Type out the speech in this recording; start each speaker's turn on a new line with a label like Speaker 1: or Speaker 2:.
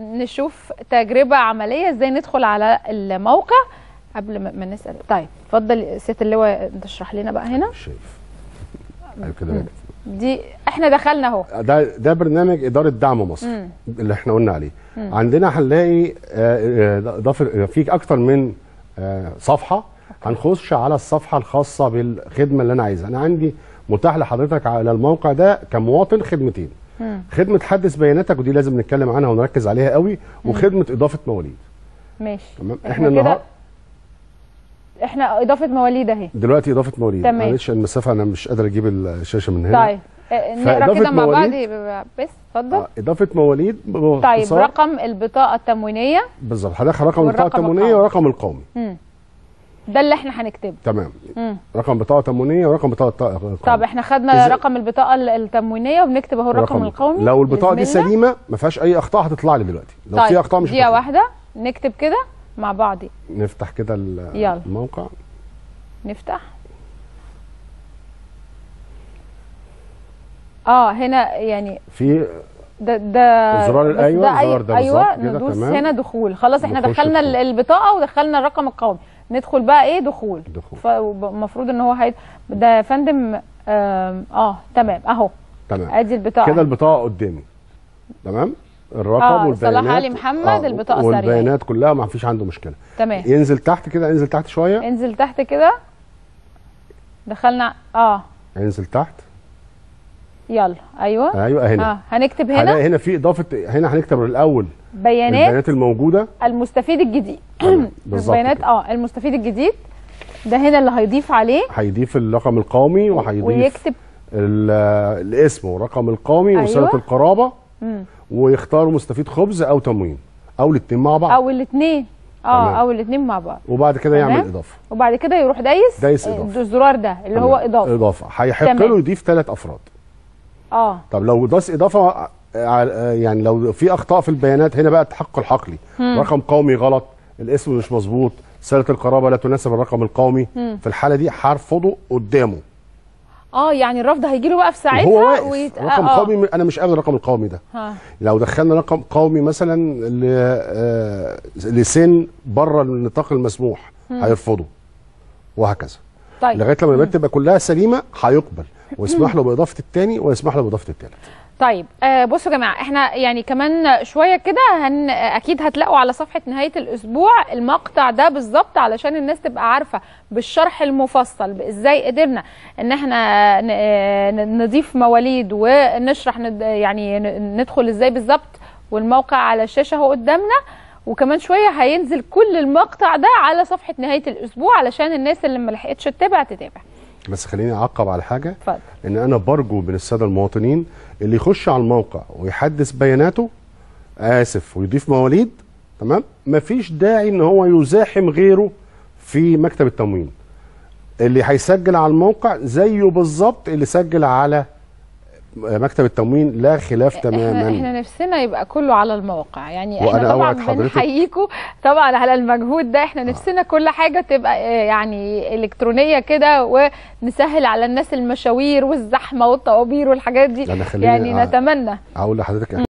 Speaker 1: نشوف تجربه عمليه ازاي ندخل على الموقع قبل ما نسال طيب اتفضل ست اللواء تشرح لنا بقى هنا شايف أيوة كده دي احنا دخلنا اهو
Speaker 2: ده ده برنامج اداره دعم مصر مم. اللي احنا قلنا عليه مم. عندنا هنلاقي ده آه، آه، في اكتر من آه، صفحه هنخش على الصفحه الخاصه بالخدمه اللي انا عايزها انا عندي متاح لحضرتك على الموقع ده كمواطن خدمتين خدمه حدث بياناتك ودي لازم نتكلم عنها ونركز عليها قوي وخدمه اضافه مواليد ماشي تمام احنا النهارده
Speaker 1: احنا اضافه مواليد اهي
Speaker 2: دلوقتي اضافه مواليد تمام معلش المسافه انا مش قادر اجيب الشاشه من هنا طيب
Speaker 1: إيه، إيه، نقرا كده مع بعض بس اتفضل آه
Speaker 2: اضافه مواليد طيب رقم
Speaker 1: البطاقه التموينيه
Speaker 2: بالظبط هدخل رقم البطاقه التموينيه ورقم القومي
Speaker 1: ده اللي احنا هنكتبه تمام مم.
Speaker 2: رقم بطاقه تموينيه ورقم بطاقه
Speaker 1: طب احنا خدنا إز... رقم البطاقه التموينيه وبنكتب اهو الرقم رقم... القومي لو البطاقه دي سليمه
Speaker 2: ما فيهاش اي اخطاء هتطلع لي دلوقتي لو طيب. في اخطاء مش دقيقه
Speaker 1: واحده نكتب كده مع بعض
Speaker 2: نفتح كده الموقع
Speaker 1: نفتح اه هنا يعني في ده ده زرار الايوه ده زرار ده ايوه ندوس هنا دخول خلاص احنا دخلنا البطاقه ودخلنا الرقم القومي ندخل بقى ايه دخول دخول فالمفروض ان هو هيد... ده يا فندم آه, اه تمام اهو تمام ادي البطاقه كده
Speaker 2: البطاقه قدامي تمام الرقم آه والبيانات صلاح علي محمد آه البطاقه سريعه والبيانات كلها ما فيش عنده مشكله تمام ينزل تحت كده انزل تحت شويه
Speaker 1: انزل تحت كده دخلنا اه انزل تحت يلا ايوه ايوه هنا آه. هنكتب هنا هنا
Speaker 2: في اضافه هنا هنكتب الاول
Speaker 1: بيانات البيانات الموجوده المستفيد الجديد البيانات اه المستفيد الجديد ده هنا اللي هيضيف عليه
Speaker 2: هيضيف الرقم القومي وهيضيف ويكتب الاسم ورقم القومي أيوة. وسنه القرابه مم. ويختار مستفيد خبز او تموين او الاثنين مع بعض او الاثنين
Speaker 1: اه تمام. او الاثنين مع بعض وبعد كده يعمل اضافه وبعد كده يروح دايس دايس آه، اضافه الزرار ده اللي تمام. هو اضافه
Speaker 2: اضافه هيحق له يضيف ثلاث افراد اه طب لو داس اضافه آه، يعني لو في اخطاء في البيانات هنا بقى التحقق الحقلي مم. رقم قومي غلط الاسم مش مظبوط صله القرابه لا تناسب الرقم القومي مم. في الحاله دي هرفضه قدامه
Speaker 1: اه يعني الرفض هيجي له بقى في ساعتها هو واقف ويت... آه، رقم آه قومي انا
Speaker 2: مش قابل الرقم القومي ده ها. لو دخلنا رقم قومي مثلا ل... آه... لسن بره النطاق المسموح هيرفضه وهكذا طيب. لغايه لما البيانات تبقى كلها سليمه هيقبل ويسمح له باضافه الثاني ويسمح له باضافه الثالث
Speaker 1: طيب آه، بصوا يا جماعه احنا يعني كمان شويه كده هن اكيد هتلاقوا على صفحه نهايه الاسبوع المقطع ده بالظبط علشان الناس تبقى عارفه بالشرح المفصل ازاي قدرنا ان احنا آه، نضيف مواليد ونشرح يعني ندخل ازاي بالظبط والموقع على الشاشه اهو قدامنا وكمان شويه هينزل كل المقطع ده على صفحه نهايه الاسبوع علشان الناس اللي ما لحقتش تتابع تتابع
Speaker 2: بس خليني اعقب على حاجه فضل. ان انا برجو من الساده المواطنين اللي يخش على الموقع ويحدث بياناته اسف ويضيف مواليد تمام مفيش داعي ان هو يزاحم غيره في مكتب التموين اللي هيسجل على الموقع زيه بالظبط اللي سجل على مكتب التموين لا خلاف تماما احنا
Speaker 1: نفسنا يبقى كله على الموقع يعني احنا طبعا بنحييكم طبعا على المجهود ده احنا نفسنا كل حاجه تبقى آه، يعني الكترونيه كده ونسهل على الناس المشاوير والزحمه والطوابير والحاجات دي يعني, يعني نتمنى
Speaker 2: اقول لحضرتك